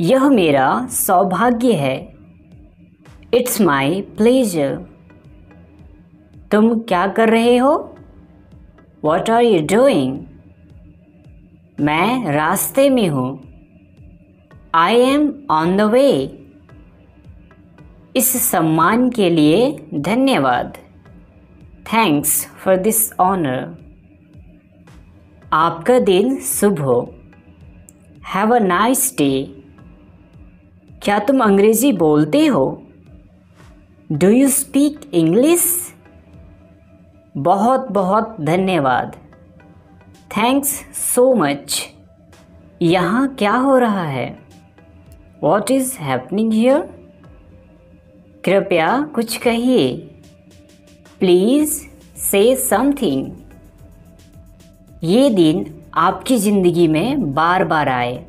यह मेरा सौभाग्य है इट्स माई प्लेजर तुम क्या कर रहे हो वॉट आर यू डूइंग मैं रास्ते में हूँ I am on the way इस सम्मान के लिए धन्यवाद थैंक्स फॉर दिस ऑनर आपका दिन शुभ हो हैव अ नाइस डे क्या तुम अंग्रेज़ी बोलते हो डू यू स्पीक इंग्लिश बहुत बहुत धन्यवाद थैंक्स सो मच यहाँ क्या हो रहा है वॉट इज़ हैपनिंग हियर कृपया कुछ कहिए प्लीज़ से समथिंग ये दिन आपकी ज़िंदगी में बार बार आए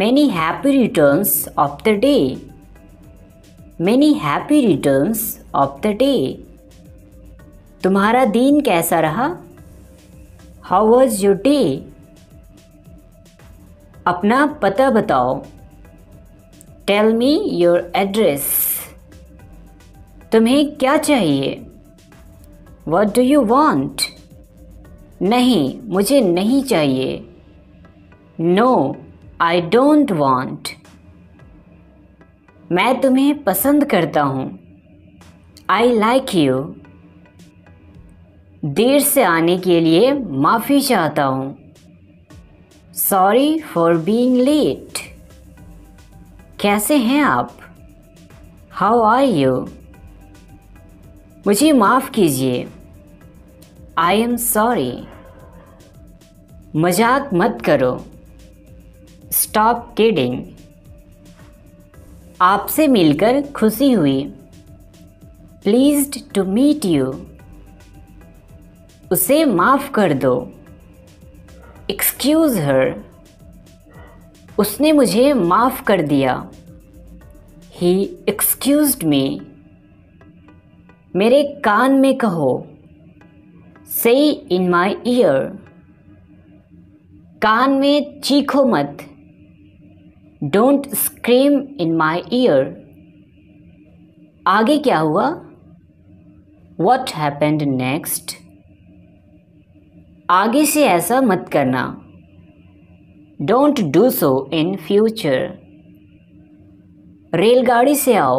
Many happy returns of the day. Many happy returns of the day. tumhara din kaisa raha how was your day अपना पता बताओ टेल मी योर एड्रेस तुम्हें क्या चाहिए वट डू यू वॉन्ट नहीं मुझे नहीं चाहिए no no, I don't want मैं तुम्हें पसंद करता हूँ आई लाइक यू देर से आने के लिए माफ़ी चाहता हूँ सॉरी फॉर बींग लेट कैसे हैं आप हाउ आर यू मुझे माफ़ कीजिए आई एम सॉरी मजाक मत करो स्टॉप किडिंग आपसे मिलकर खुशी हुई प्लीज टू मीट यू उसे माफ़ कर दो एक्सक्यूज़ हर उसने मुझे माफ़ कर दिया ही एक्सक्यूज मी मेरे कान में कहो से इन माई ईयर कान में चीखो मत don't scream in my ear आगे क्या हुआ वट हैपेंड नेक्स्ट आगे से ऐसा मत करना don't do so in future रेलगाड़ी से आओ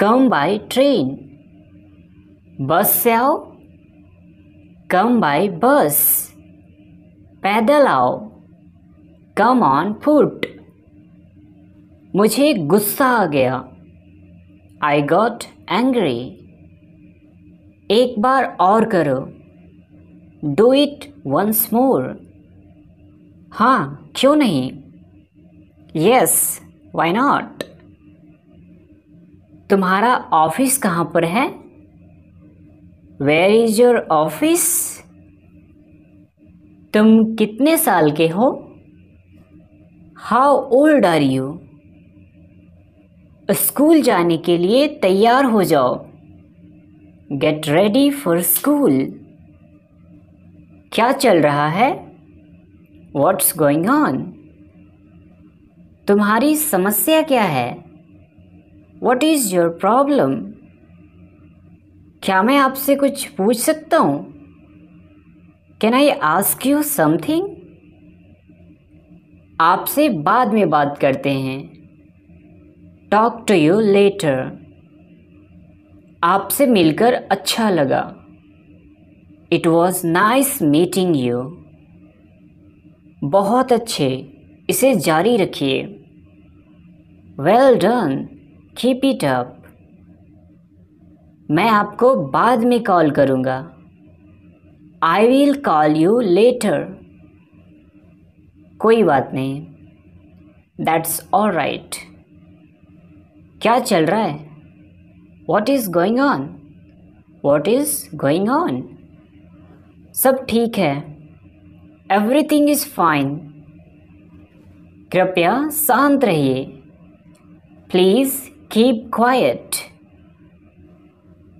कम बाय ट्रेन बस से आओ कम बाय बस पैदल आओ कम ऑन फूट मुझे गुस्सा आ गया आई गॉट एंग्री एक बार और करो डू इट वंस मोर हाँ क्यों नहीं यस वाई नॉट तुम्हारा ऑफिस कहाँ पर है वेयर इज योर ऑफिस तुम कितने साल के हो how old are you school जाने के लिए तैयार हो जाओ गेट रेडी फॉर स्कूल क्या चल रहा है वॉट्स गोइंग ऑन तुम्हारी समस्या क्या है वॉट इज़ योर प्रॉब्लम क्या मैं आपसे कुछ पूछ सकता हूँ can I ask you something आपसे बाद में बात करते हैं टॉक टू यू लेटर आपसे मिलकर अच्छा लगा it was nice meeting you बहुत अच्छे इसे जारी रखिए well done keep it up मैं आपको बाद में कॉल करूँगा I will call you later कोई बात नहीं दैट्स ऑल राइट क्या चल रहा है what is going on what is going on सब ठीक है एवरीथिंग इज़ फाइन कृपया शांत रहिए प्लीज़ कीप क्वाइट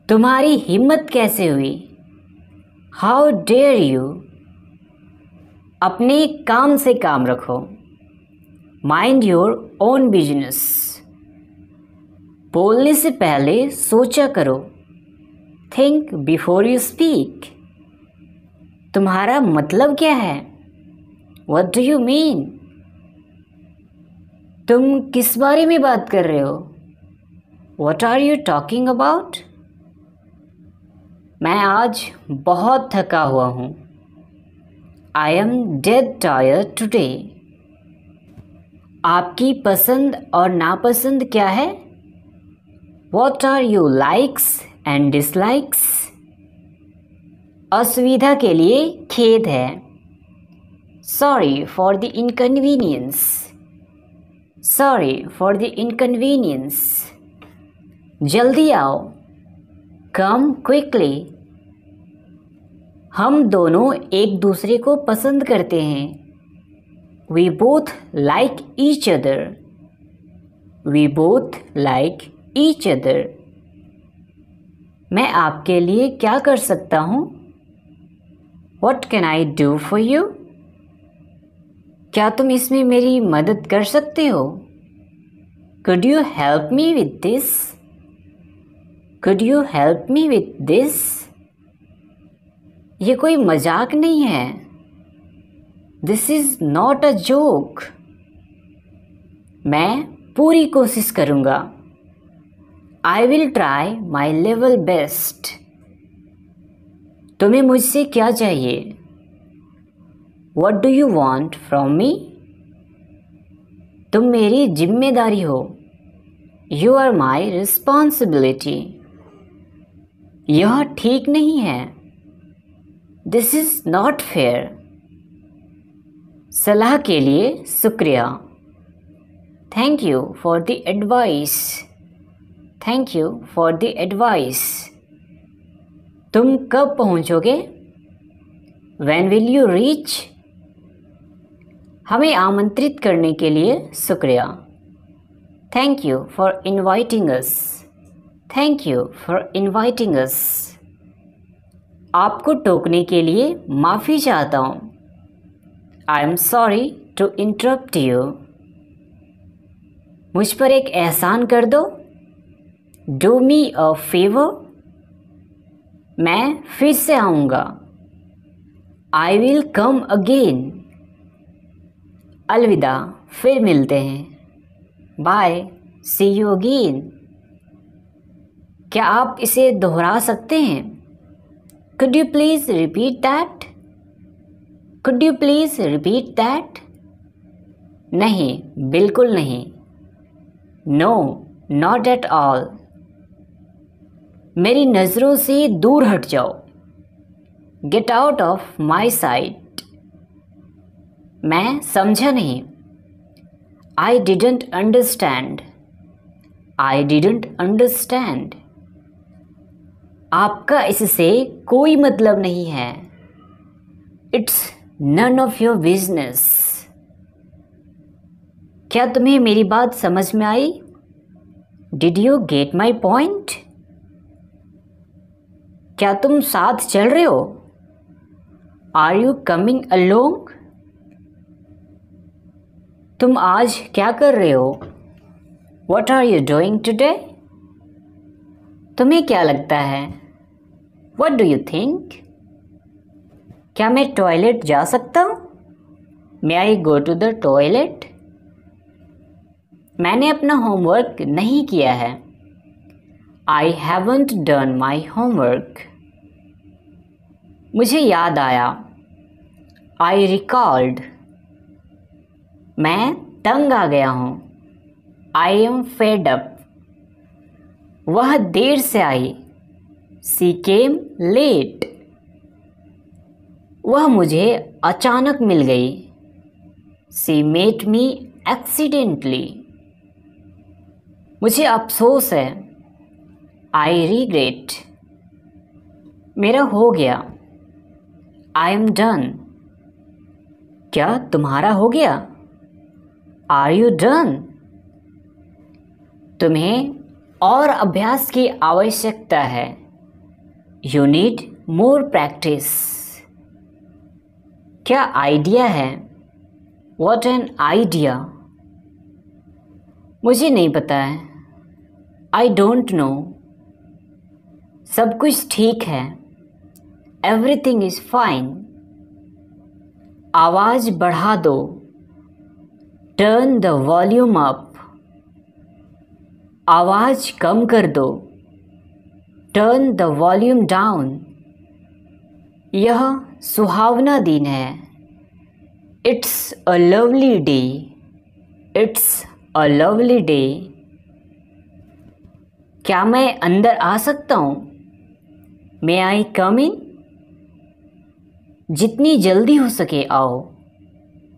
तुम्हारी हिम्मत कैसे हुई हाउ डेयर यू अपने काम से काम रखो माइंड योर ओन बिजनेस बोलने से पहले सोचा करो थिंक बिफोर यू स्पीक तुम्हारा मतलब क्या है वट डू यू मीन तुम किस बारे में बात कर रहे हो what are you talking about मैं आज बहुत थका हुआ हूँ I am dead tired today आपकी पसंद और नापसंद क्या है what are you likes and dislikes असुविधा के लिए खेद है sorry for the inconvenience sorry for the inconvenience जल्दी आओ कम क्विकली हम दोनों एक दूसरे को पसंद करते हैं we both like each other we both like each other मैं आपके लिए क्या कर सकता हूँ what can I do for you क्या तुम इसमें मेरी मदद कर सकते हो could you help me with this could you help me with this ये कोई मजाक नहीं है this is not a joke मैं पूरी कोशिश करूँगा I will try my level best तुम्हें मुझसे क्या चाहिए what do you want from me तुम मेरी जिम्मेदारी हो यू आर माई रिस्पॉन्सिबिलिटी यह ठीक नहीं है दिस इज़ नॉट फेयर सलाह के लिए शुक्रिया thank you for the advice thank you for the advice तुम कब पहुंचोगे वैन विल यू रीच हमें आमंत्रित करने के लिए शुक्रिया thank you for inviting us thank you for inviting us आपको टोकने के लिए माफ़ी चाहता हूँ I am sorry to interrupt you मुझ पर एक एहसान कर दो डू मी अ फेवर मैं फिर से आऊँगा आई विल कम अगेन अलविदा फिर मिलते हैं बाय सी यू अगेन क्या आप इसे दोहरा सकते हैं Could you please repeat that? Could you please repeat that? नहीं बिल्कुल नहीं no not at all मेरी नज़रों से दूर हट जाओ get out of my sight मैं समझा नहीं I didn't understand I didn't understand आपका इससे कोई मतलब नहीं है it's none of your business क्या तुम्हें मेरी बात समझ में आई did you get my point क्या तुम साथ चल रहे हो आर यू कमिंग अलोंग तुम आज क्या कर रहे हो what are you doing today तुम्हें क्या लगता है वट डू यू थिंक क्या मैं टॉयलेट जा सकता हूँ may I go to the toilet मैंने अपना होमवर्क नहीं किया है I haven't done my homework मुझे याद आया आई रिकॉर्ड मैं तंग आ गया हूँ आई एम फेड अप वह देर से आई सी केम लेट वह मुझे अचानक मिल गई सी मेट मी एक्सीडेंटली मुझे अफसोस है आई रिग्रेट मेरा हो गया आई एम डन क्या तुम्हारा हो गया आर यू डन तुम्हें और अभ्यास की आवश्यकता है यू नीड मोर प्रैक्टिस क्या आइडिया है वॉट एन आइडिया मुझे नहीं पता है आई डोंट नो सब कुछ ठीक है एवरीथिंग इज़ फाइन आवाज़ बढ़ा दो टर्न द वॉल्यूम अप आवाज़ कम कर दो टर्न द वॉल्यूम डाउन यह सुहावना दिन है it's a lovely day it's a lovely day क्या मैं अंदर आ सकता हूँ मे आई कम इन जितनी जल्दी हो सके आओ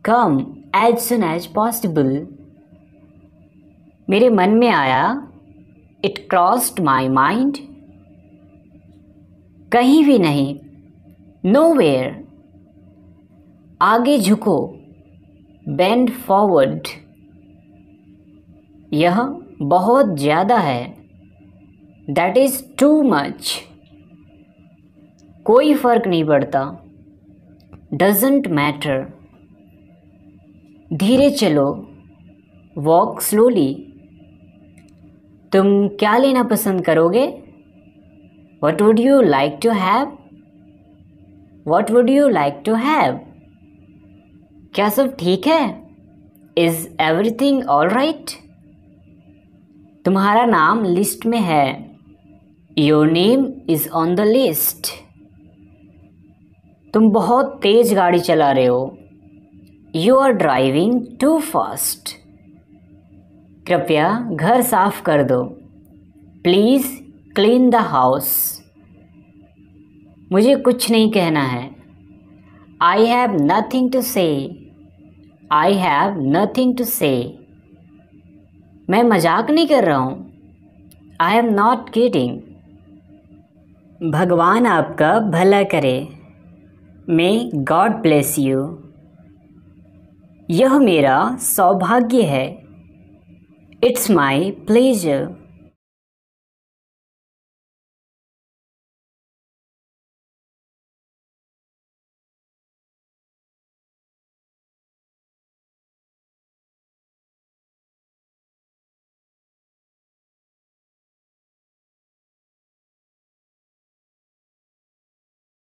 come as soon as possible मेरे मन में आया इट क्रॉस्ड माई माइंड कहीं भी नहीं नो वेयर आगे झुको बेंड फॉरवर्ड यह बहुत ज़्यादा है दैट इज़ टू मच कोई फ़र्क नहीं पड़ता डजेंट मैटर धीरे चलो वॉक स्लोली तुम क्या लेना पसंद करोगे What would you like to have? What would you like to have? क्या सब ठीक है Is everything all right? तुम्हारा नाम लिस्ट में है Your name is on the list. तुम बहुत तेज़ गाड़ी चला रहे हो You are driving too fast. कृपया घर साफ कर दो Please क्लीन द हाउस मुझे कुछ नहीं कहना है आई हैव नथिंग टू से आई हैव नथिंग टू से मैं मजाक नहीं कर रहा हूँ आई एम नॉट किडिंग भगवान आपका भला करे मे गॉड ब्लेस यू यह मेरा सौभाग्य है इट्स माई प्लेजर